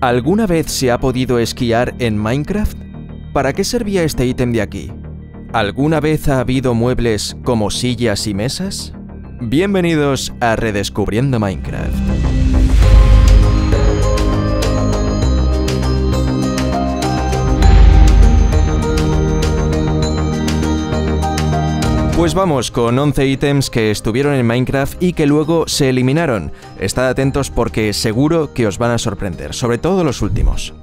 ¿Alguna vez se ha podido esquiar en Minecraft? ¿Para qué servía este ítem de aquí? ¿Alguna vez ha habido muebles como sillas y mesas? Bienvenidos a Redescubriendo Minecraft. Pues vamos con 11 ítems que estuvieron en Minecraft y que luego se eliminaron. Estad atentos porque seguro que os van a sorprender, sobre todo los últimos.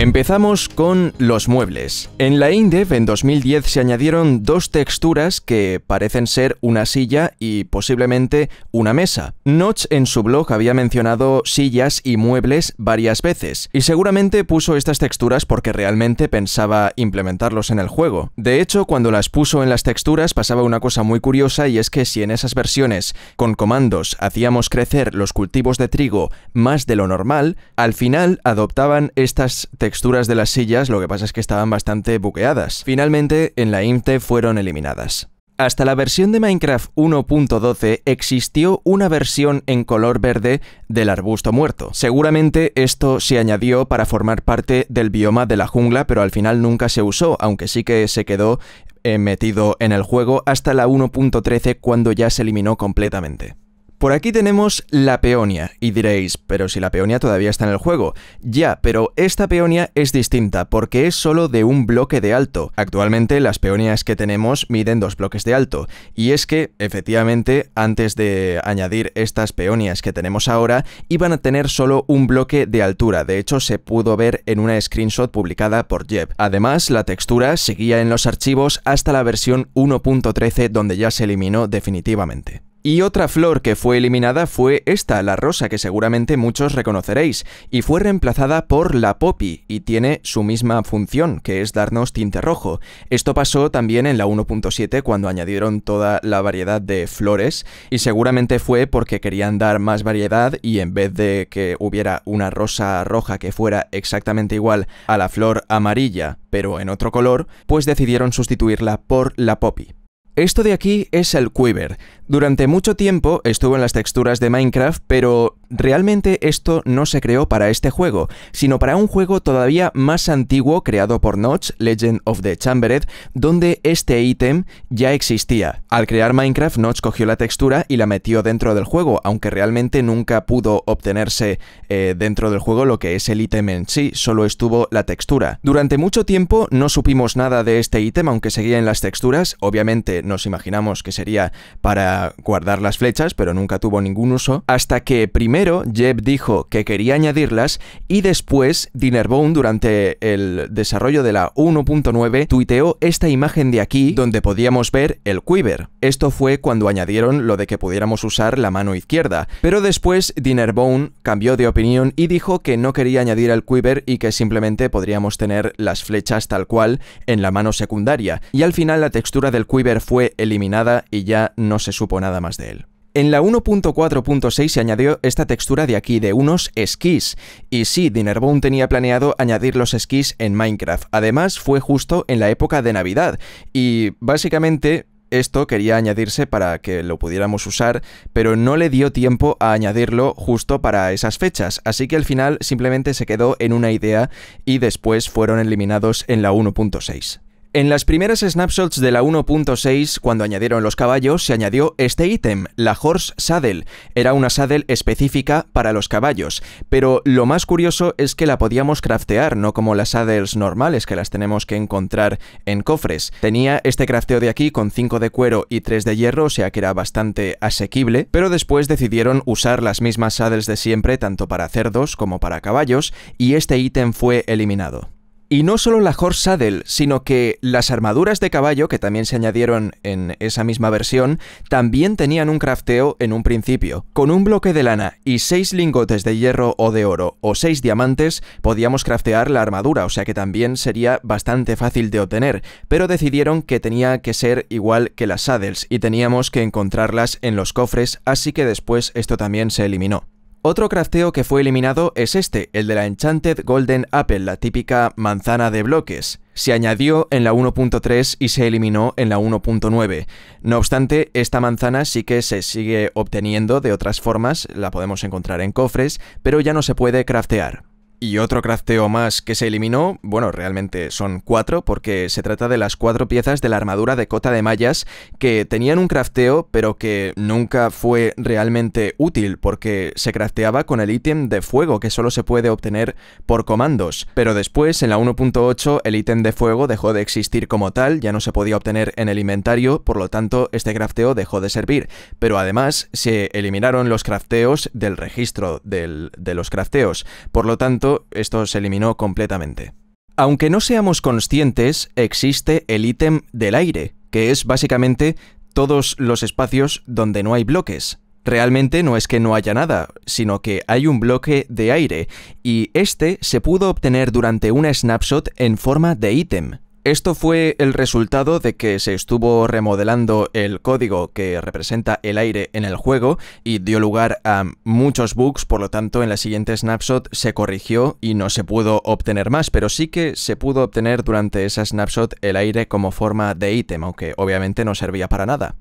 Empezamos con los muebles. En la Indev en 2010 se añadieron dos texturas que parecen ser una silla y posiblemente una mesa. Notch en su blog había mencionado sillas y muebles varias veces y seguramente puso estas texturas porque realmente pensaba implementarlos en el juego. De hecho, cuando las puso en las texturas pasaba una cosa muy curiosa y es que si en esas versiones con comandos hacíamos crecer los cultivos de trigo más de lo normal, al final adoptaban estas texturas texturas de las sillas, lo que pasa es que estaban bastante buqueadas. Finalmente, en la IMTE fueron eliminadas. Hasta la versión de Minecraft 1.12 existió una versión en color verde del arbusto muerto. Seguramente esto se añadió para formar parte del bioma de la jungla, pero al final nunca se usó, aunque sí que se quedó eh, metido en el juego hasta la 1.13 cuando ya se eliminó completamente. Por aquí tenemos la peonia, y diréis, pero si la peonia todavía está en el juego. Ya, pero esta peonia es distinta, porque es solo de un bloque de alto. Actualmente las peonias que tenemos miden dos bloques de alto, y es que, efectivamente, antes de añadir estas peonias que tenemos ahora, iban a tener solo un bloque de altura, de hecho se pudo ver en una screenshot publicada por Jeb. Además, la textura seguía en los archivos hasta la versión 1.13 donde ya se eliminó definitivamente. Y otra flor que fue eliminada fue esta, la rosa, que seguramente muchos reconoceréis, y fue reemplazada por la poppy, y tiene su misma función, que es darnos tinte rojo. Esto pasó también en la 1.7 cuando añadieron toda la variedad de flores, y seguramente fue porque querían dar más variedad y en vez de que hubiera una rosa roja que fuera exactamente igual a la flor amarilla, pero en otro color, pues decidieron sustituirla por la poppy. Esto de aquí es el quiver. Durante mucho tiempo estuvo en las texturas de Minecraft, pero realmente esto no se creó para este juego, sino para un juego todavía más antiguo creado por Notch, Legend of the Chambered, donde este ítem ya existía. Al crear Minecraft, Notch cogió la textura y la metió dentro del juego, aunque realmente nunca pudo obtenerse eh, dentro del juego lo que es el ítem en sí, solo estuvo la textura. Durante mucho tiempo no supimos nada de este ítem, aunque seguía en las texturas, obviamente nos imaginamos que sería para guardar las flechas, pero nunca tuvo ningún uso, hasta que primero Jeb dijo que quería añadirlas y después Dinnerbone durante el desarrollo de la 1.9 tuiteó esta imagen de aquí donde podíamos ver el quiver, esto fue cuando añadieron lo de que pudiéramos usar la mano izquierda, pero después Dinnerbone cambió de opinión y dijo que no quería añadir el quiver y que simplemente podríamos tener las flechas tal cual en la mano secundaria, y al final la textura del quiver fue eliminada y ya no se supo nada más de él. En la 1.4.6 se añadió esta textura de aquí, de unos esquís. Y sí, Dinnerbone tenía planeado añadir los esquís en Minecraft. Además, fue justo en la época de Navidad. Y básicamente esto quería añadirse para que lo pudiéramos usar, pero no le dio tiempo a añadirlo justo para esas fechas, así que al final simplemente se quedó en una idea y después fueron eliminados en la 1.6. En las primeras snapshots de la 1.6, cuando añadieron los caballos, se añadió este ítem, la Horse Saddle. Era una saddle específica para los caballos, pero lo más curioso es que la podíamos craftear, no como las saddles normales que las tenemos que encontrar en cofres. Tenía este crafteo de aquí con 5 de cuero y 3 de hierro, o sea que era bastante asequible, pero después decidieron usar las mismas saddles de siempre tanto para cerdos como para caballos, y este ítem fue eliminado. Y no solo la Horse Saddle, sino que las armaduras de caballo, que también se añadieron en esa misma versión, también tenían un crafteo en un principio. Con un bloque de lana y seis lingotes de hierro o de oro o seis diamantes, podíamos craftear la armadura, o sea que también sería bastante fácil de obtener, pero decidieron que tenía que ser igual que las saddles y teníamos que encontrarlas en los cofres, así que después esto también se eliminó. Otro crafteo que fue eliminado es este, el de la Enchanted Golden Apple, la típica manzana de bloques. Se añadió en la 1.3 y se eliminó en la 1.9. No obstante, esta manzana sí que se sigue obteniendo de otras formas, la podemos encontrar en cofres, pero ya no se puede craftear y otro crafteo más que se eliminó, bueno, realmente son cuatro, porque se trata de las cuatro piezas de la armadura de cota de mallas que tenían un crafteo, pero que nunca fue realmente útil, porque se crafteaba con el ítem de fuego, que solo se puede obtener por comandos. Pero después, en la 1.8, el ítem de fuego dejó de existir como tal, ya no se podía obtener en el inventario, por lo tanto, este crafteo dejó de servir. Pero además, se eliminaron los crafteos del registro de los crafteos. Por lo tanto, esto se eliminó completamente. Aunque no seamos conscientes, existe el ítem del aire, que es básicamente todos los espacios donde no hay bloques. Realmente no es que no haya nada, sino que hay un bloque de aire, y este se pudo obtener durante una snapshot en forma de ítem. Esto fue el resultado de que se estuvo remodelando el código que representa el aire en el juego y dio lugar a muchos bugs, por lo tanto en la siguiente snapshot se corrigió y no se pudo obtener más, pero sí que se pudo obtener durante esa snapshot el aire como forma de ítem, aunque obviamente no servía para nada.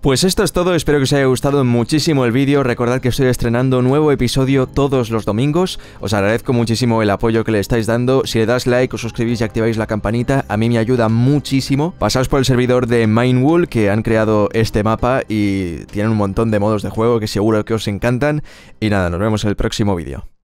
Pues esto es todo, espero que os haya gustado muchísimo el vídeo, recordad que estoy estrenando un nuevo episodio todos los domingos, os agradezco muchísimo el apoyo que le estáis dando, si le das like, os suscribís y activáis la campanita, a mí me ayuda muchísimo. Pasaos por el servidor de Minewool, que han creado este mapa y tienen un montón de modos de juego que seguro que os encantan, y nada, nos vemos en el próximo vídeo.